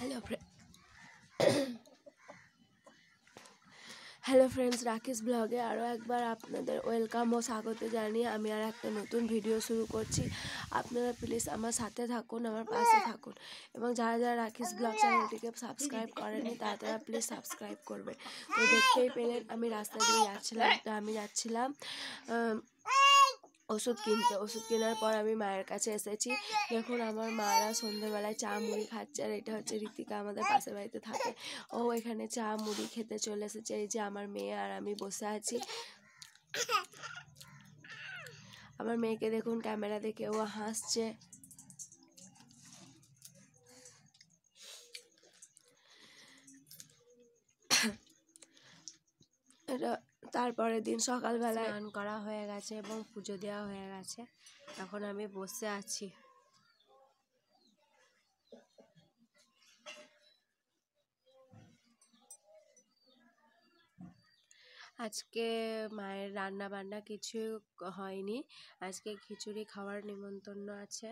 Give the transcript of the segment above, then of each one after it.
Hello hello friends Rakesh ব্লগে আরও একবার আপনাদের ওয়েলকাম ও স্বাগত জানিয়ে আমি আর একটা নতুন ভিডিও শুরু করছি আপনারা প্লিজ আমার সাথে থাকুন আমার পাশে থাকুন এবং যারা যারা রাকেশ ব্লগ চ্যানেলটিকে সাবস্ক্রাইব করেনি তারা তারা প্লিজ সাবস্ক্রাইব করবে তো দেখতেই পেলেন আমি রাস্তা দিয়ে যাচ্ছিলাম তো আমি যাচ্ছিলাম ওষুধ কিনতে ওষুধ কেনার পর আমি মায়ের কাছে এসেছি দেখুন আমার মারা সন্ধ্যেবেলায় চা মুড়ি খাচ্ছে আর এটা হচ্ছে ঋতিকা আমাদের পাশের বাড়িতে থাকে ও এখানে চা মুড়ি খেতে চলে এসেছে এই যে আমার মেয়ে আর আমি বসে আছি আমার মেয়েকে দেখুন ক্যামেরা দেখে ও হাসছে এটা তারপরের দিন সকালবেলা স্নান করা হয়ে গেছে এবং পুজো দেওয়া হয়ে গেছে এখন আমি বসে আছি আজকে মায়ের রান্না বান্না কিছু হয়নি আজকে খিচুড়ি খাওয়ার নিমন্ত্রণ আছে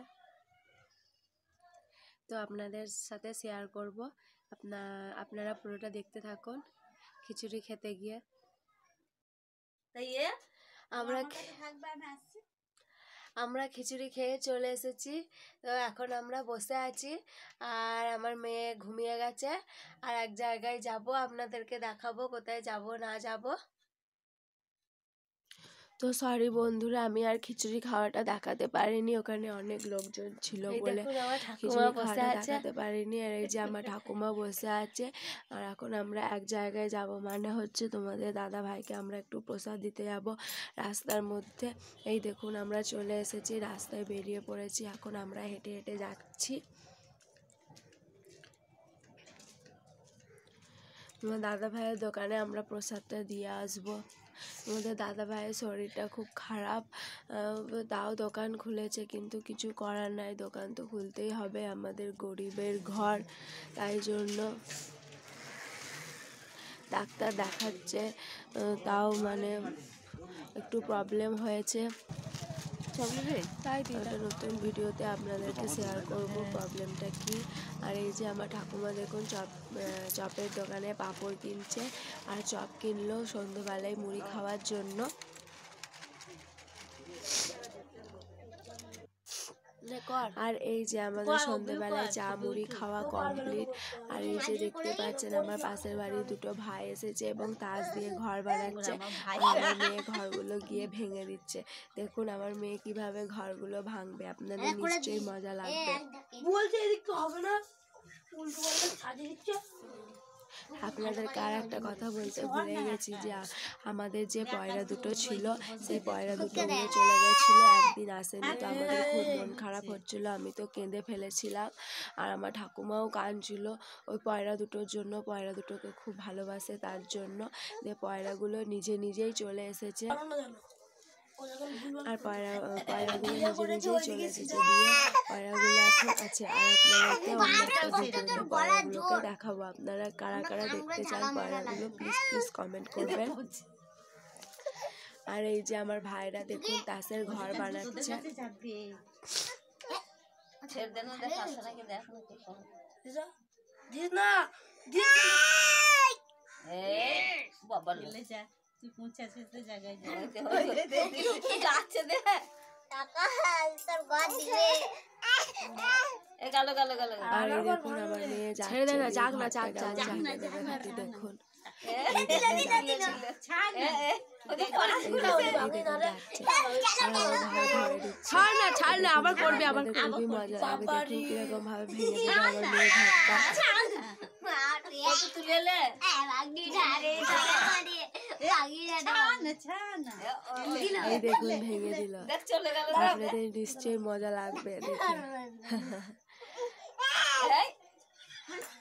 তো আপনাদের সাথে শেয়ার করব আপনা আপনারা পুরোটা দেখতে থাকুন খিচুড়ি খেতে গিয়ে আমরা আমরা খিচুড়ি খেয়ে চলে এসেছি তো এখন আমরা বসে আছি আর আমার মেয়ে ঘুমিয়ে গেছে আর এক জায়গায় যাব আপনাদেরকে দেখাবো কোথায় যাব না যাবো তো সরি বন্ধুরা আমি আর খিচুড়ি খাওয়াটা দেখাতে পারিনি ওখানে অনেক লোকজন ছিল বলে খিচুড়ি খাওয়াটা দেখাতে পারিনি আর এই যে আমার ঠাকুমা বসে আছে আর এখন আমরা এক জায়গায় যাব মানে হচ্ছে তোমাদের দাদা ভাইকে আমরা একটু প্রসাদ দিতে যাব রাস্তার মধ্যে এই দেখুন আমরা চলে এসেছি রাস্তায় বেরিয়ে পড়েছি এখন আমরা হেঁটে হেঁটে যাচ্ছি তোমার দাদা ভাইয়ের দোকানে আমরা প্রসাদটা দিয়ে আসবো আমাদের দাদা ভাইয়ের শরীরটা খুব খারাপ তাও দোকান খুলেছে কিন্তু কিছু করার নাই দোকান তো খুলতেই হবে আমাদের গরিবের ঘর তাই জন্য ডাক্তার দেখাচ্ছে তাও মানে একটু প্রবলেম হয়েছে তাই একটা নতুন ভিডিওতে আপনাদেরকে শেয়ার করবো প্রবলেমটা কি আর এই যে আমার ঠাকুমা দেখুন চপ চপের দোকানে পাঁপড় কিনছে আর চপ কিনলো সন্ধ্যেবেলায় মুড়ি খাওয়ার জন্য আর এই যে আমাদের সন্ধ্যেবেলায় চা মুড়ি খাওয়া কমপ্লিট আর এই যে দেখতে পাচ্ছেন আমার পাশের বাড়ির দুটো ভাই এসেছে এবং তাস দিয়ে ঘর বানাচ্ছে আমার মেয়ে ঘরগুলো গিয়ে ভেঙে দিচ্ছে দেখুন আমার মেয়ে কিভাবে ঘরগুলো ভাঙবে আপনাদের নিশ্চয়ই মজা লাগবে বলছে এদিকে হবে না উল্টো সাজিয়ে দিচ্ছে আপনাদেরকে আর একটা কথা বলতে ভুলে গেছি যে আমাদের যে পয়রা দুটো ছিল সেই পয়রা দুটো নিয়ে চলে গেছিলো একদিন আসেনি তো আমাদের খুব মন খারাপ হচ্ছিল আমি তো কেঁদে ফেলেছিলাম আর আমার ঠাকুমাও কাঁদছিল ওই পয়রা দুটোর জন্য পয়রা দুটোকে খুব ভালোবাসে তার জন্য যে পয়রাগুলো নিজে নিজেই চলে এসেছে আর পায়রা পায়রাগুলো নিজে নিজেই হ্যাঁ, চলে হ্যাঁ, এসেছে হ্যাঁ, দিয়ে পায়রাগুলো এখন আছে আর আপনাদেরকে অন্য একটা দেখাবো আপনারা কারা কারা দেখতে চান পায়রাগুলো প্লিজ প্লিজ কমেন্ট করবেন আর এই যে আমার ভাইরা দেখুন তাসের ঘর বানাচ্ছে দিস না দিস বাবা যা তুই পৌঁছে আসিস তো জায়গায় যাচ্ছে দে টাকা তোর ঘর দিবে আর দেখুন আমার মেয়ে ছেড়ে দে না যাক না যাক যাক না দেখুন ছাড় না ছাড় না আবার করবে আবার করবে মজা কিরকম ভাবে ভেঙে দেখুন ভেঙে নিশ্চয়ই মজা লাগবে দেখুন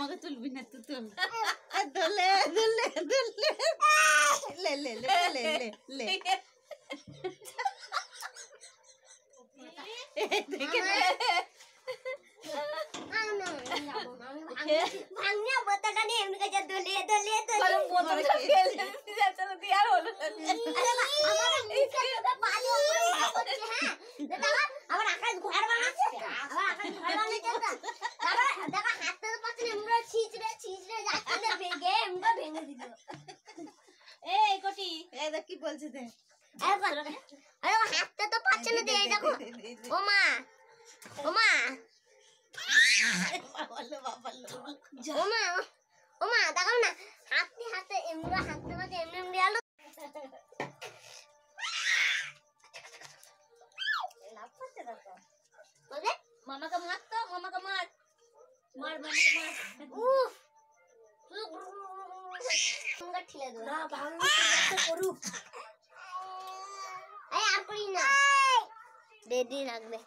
আমাকে তুলবি না তুই তুল দুলে দুলে দুলে লে লে লে লে লে লে আমার আকাশ ঘর বানাচ্ছে আমার আকাশ ঘর বানাচ্ছে মামাকে মার তো মামাকে মার মার মামাকে মার উফ না ভাঙলে করুক আরে আর করি না রেডি লাগবে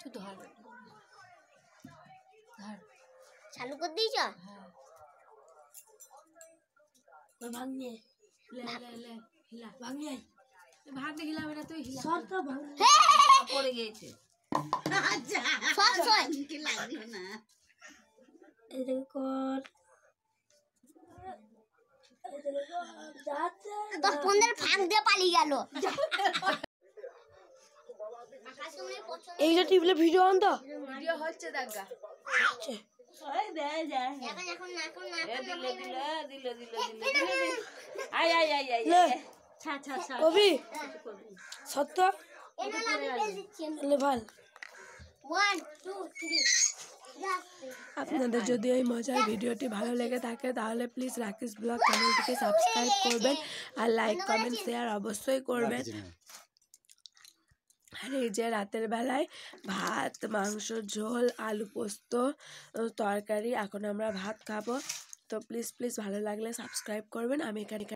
তুই ধর ধর চালু করে দিয়েছ হ্যাঁ। ভাঙিয়ে হিলা ভাঙিয়ে ভাঙতে হিলাবে না তুই হিলা সর তো ভাঙ পড়ে গিয়েছে আচ্ছা সর সর কি লাগবে না এরকম দশ পনেরো ফাঁক দিয়ে পালিয়ে গেল এইটা টিপলে ভিডিও অন তো ভিডিও হচ্ছে দাগা সত্য ভাল ওয়ান টু থ্রি আপনাদের যদি এই মজার ভিডিওটি ভালো লেগে থাকে তাহলে প্লিজ রাকেশ ব্লগ চ্যানেলটিকে সাবস্ক্রাইব করবেন আর লাইক কমেন্ট শেয়ার অবশ্যই করবেন আর এই যে রাতের বেলায় ভাত মাংস ঝোল আলু পোস্ত তরকারি এখন আমরা ভাত খাবো তো প্লিজ প্লিজ ভালো লাগলে সাবস্ক্রাইব করবেন আমি এখানে